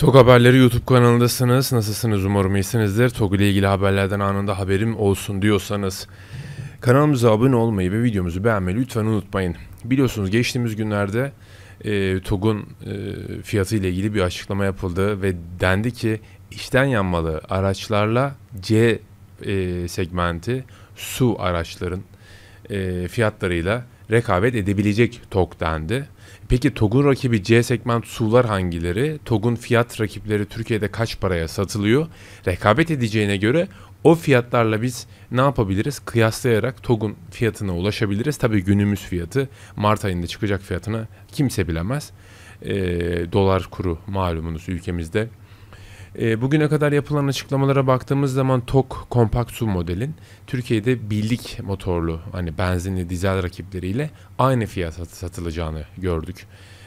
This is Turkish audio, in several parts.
Tok Haberleri YouTube kanalındasınız. Nasılsınız? Umarım iyisinizdir. Tok ile ilgili haberlerden anında haberim olsun diyorsanız kanalımıza abone olmayı ve videomuzu beğenmeyi lütfen unutmayın. Biliyorsunuz geçtiğimiz günlerde e, TOG'un e, fiyatı ile ilgili bir açıklama yapıldı ve dendi ki işten yanmalı araçlarla C e, segmenti su araçların e, fiyatlarıyla rekabet edebilecek TOG Peki TOG'un rakibi C segment SUV'lar hangileri? TOG'un fiyat rakipleri Türkiye'de kaç paraya satılıyor? Rekabet edeceğine göre o fiyatlarla biz ne yapabiliriz? Kıyaslayarak TOG'un fiyatına ulaşabiliriz. Tabii günümüz fiyatı Mart ayında çıkacak fiyatını kimse bilemez. E, dolar kuru malumunuz ülkemizde e, bugüne kadar yapılan açıklamalara baktığımız zaman TOK kompakt su modelin Türkiye'de birlik motorlu hani benzinli dizel rakipleriyle aynı fiyata satılacağını gördük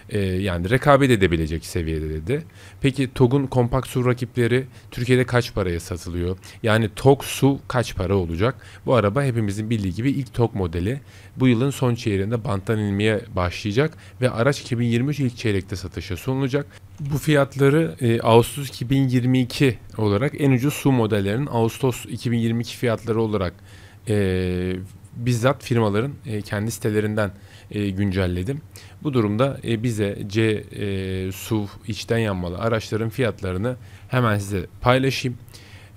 e, yani rekabet edebilecek seviyede dedi. Peki TOG'un kompakt su rakipleri Türkiye'de kaç paraya satılıyor? Yani TOG su kaç para olacak? Bu araba hepimizin bildiği gibi ilk TOG modeli. Bu yılın son çeyreğinde banttan inmeye başlayacak ve araç 2023 ilk çeyrekte satışa sunulacak. Bu fiyatları e, Ağustos 2022 olarak en ucuz su modellerinin Ağustos 2022 fiyatları olarak e, bizzat firmaların e, kendi sitelerinden e, güncelledim. Bu durumda e, bize C e, SUV içten yanmalı araçların fiyatlarını hemen size paylaşayım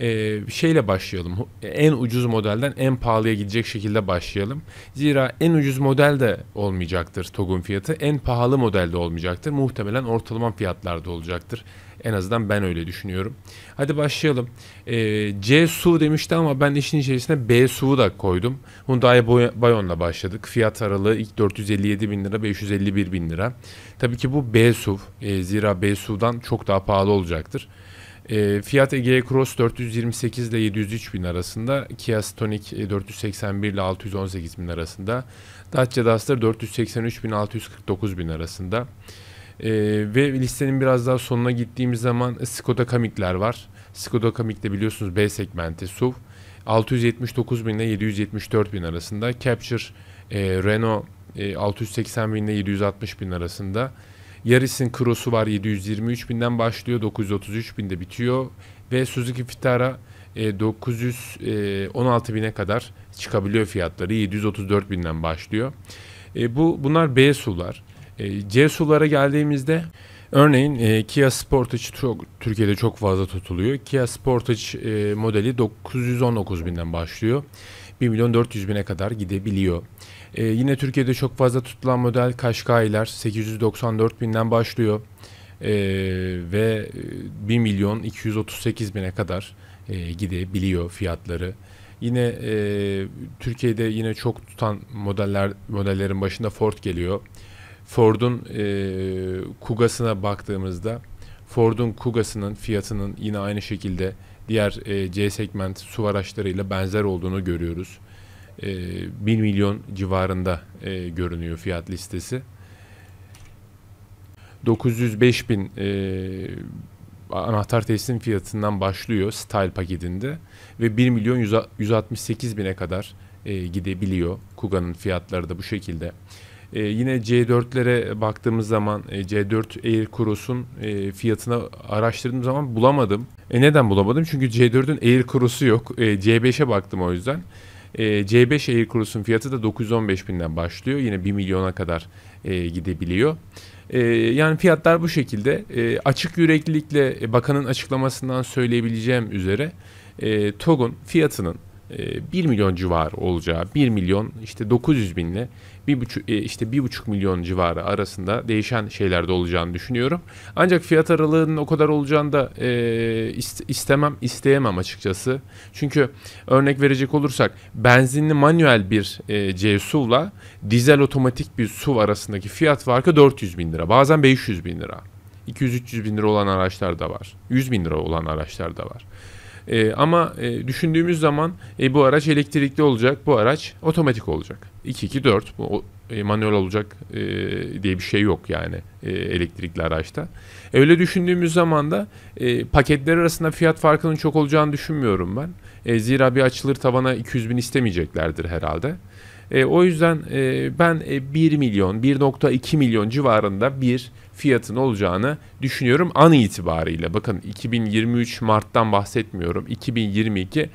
e, şeyle başlayalım. En ucuz modelden en pahalıya gidecek şekilde başlayalım. Zira en ucuz model de olmayacaktır TOG'un fiyatı. En pahalı model de olmayacaktır. Muhtemelen ortalama fiyatlarda olacaktır. En azından ben öyle düşünüyorum. Hadi başlayalım. E, C su demişti ama ben işin içerisine B SUV'u da koydum. Hyundai Bayon'la başladık. Fiyat aralığı ilk 457 bin lira 551 bin lira. Tabii ki bu B SUV. E, ee, zira B SUV'dan çok daha pahalı olacaktır. E, ee, fiyat Egea Cross 428 ile 703 bin arasında, Kia Stonic 481 e, ile 618 bin arasında, Dacia Duster 483 bin 649 bin arasında. E, ve listenin biraz daha sonuna gittiğimiz zaman e, Skoda Kamik'ler var. Skoda Kamik de biliyorsunuz B segmenti SUV. 679 bin ile 774 bin arasında. Capture, e, Renault e, 680 bin ile 760 bin arasında. Yaris'in Cross'u var 723 binden başlıyor 933 binde bitiyor ve Suzuki Vitara 916 e, e, bine kadar çıkabiliyor fiyatları 734 binden başlıyor. E, bu bunlar B sular. C sulara geldiğimizde Örneğin Kia Sportage çok, Türkiye'de çok fazla tutuluyor. Kia Sportage modeli 919 binden başlıyor. 1 milyon 400 bine kadar gidebiliyor. Ee, yine Türkiye'de çok fazla tutulan model Kaşkai'ler 894 binden başlıyor ee, ve 1 e, milyon 238 bine kadar e, gidebiliyor fiyatları. Yine e, Türkiye'de yine çok tutan modeller modellerin başında Ford geliyor. Ford'un e, Kuga'sına baktığımızda Ford'un Kuga'sının fiyatının yine aynı şekilde diğer e, C segment su araçlarıyla benzer olduğunu görüyoruz. E, 1 milyon civarında e, görünüyor fiyat listesi. 905 bin e, anahtar teslim fiyatından başlıyor Style paketinde ve 1 milyon 168 bine kadar e, gidebiliyor. Kuga'nın fiyatları da bu şekilde. E, yine C4'lere baktığımız zaman e, C4 Air Cruise'un e, fiyatına araştırdığım zaman bulamadım. E, neden bulamadım? Çünkü C4'ün Air Cruise'u yok. E, C5'e baktım o yüzden. E, C5 Air Cruise'un fiyatı da 915 binden başlıyor. Yine 1 milyona kadar e, gidebiliyor. E, yani fiyatlar bu şekilde. E, açık yüreklilikle e, bakanın açıklamasından söyleyebileceğim üzere e, TOG'un fiyatının 1 e, milyon civarı olacağı 1 milyon işte 900 binle 1,5 e, işte buçuk milyon civarı arasında değişen şeylerde olacağını düşünüyorum. Ancak fiyat aralığının o kadar olacağını da e, istemem isteyemem açıkçası. Çünkü örnek verecek olursak benzinli manuel bir C-SUV'la dizel otomatik bir SUV arasındaki fiyat farkı 400 bin lira bazen 500 bin lira. 200-300 bin lira olan araçlar da var. 100 bin lira olan araçlar da var. E, ama e, düşündüğümüz zaman e, bu araç elektrikli olacak, bu araç otomatik olacak. 2-2-4 bu e, manuel olacak e, diye bir şey yok yani e, elektrikli araçta. E, öyle düşündüğümüz zaman da e, paketler arasında fiyat farkının çok olacağını düşünmüyorum ben. E, zira bir açılır tavana 200 bin istemeyeceklerdir herhalde. E, o yüzden e, ben e, 1 milyon, 1.2 milyon civarında bir fiyatın olacağını düşünüyorum an itibarıyla. Bakın 2023 Mart'tan bahsetmiyorum. 2022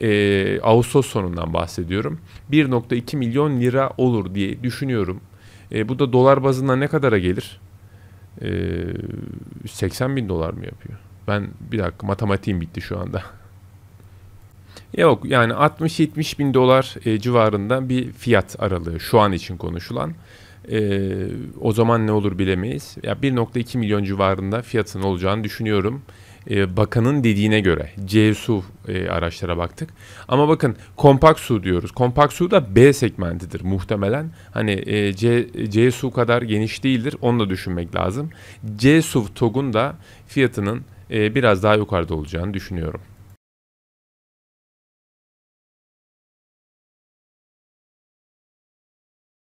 e, Ağustos sonundan bahsediyorum. 1.2 milyon lira olur diye düşünüyorum. E, bu da dolar bazında ne kadara gelir? E, 80 bin dolar mı yapıyor? Ben bir dakika matematiğim bitti şu anda. Yok yani 60-70 bin dolar e, civarında bir fiyat aralığı şu an için konuşulan. E, o zaman ne olur bilemeyiz. Ya 1.2 milyon civarında fiyatın olacağını düşünüyorum. E, bakanın dediğine göre CSU e, araçlara baktık. Ama bakın kompakt su diyoruz. Kompakt su da B segmentidir muhtemelen. Hani e, C, CSU kadar geniş değildir. Onu da düşünmek lazım. CSU TOG'un da fiyatının e, biraz daha yukarıda olacağını düşünüyorum.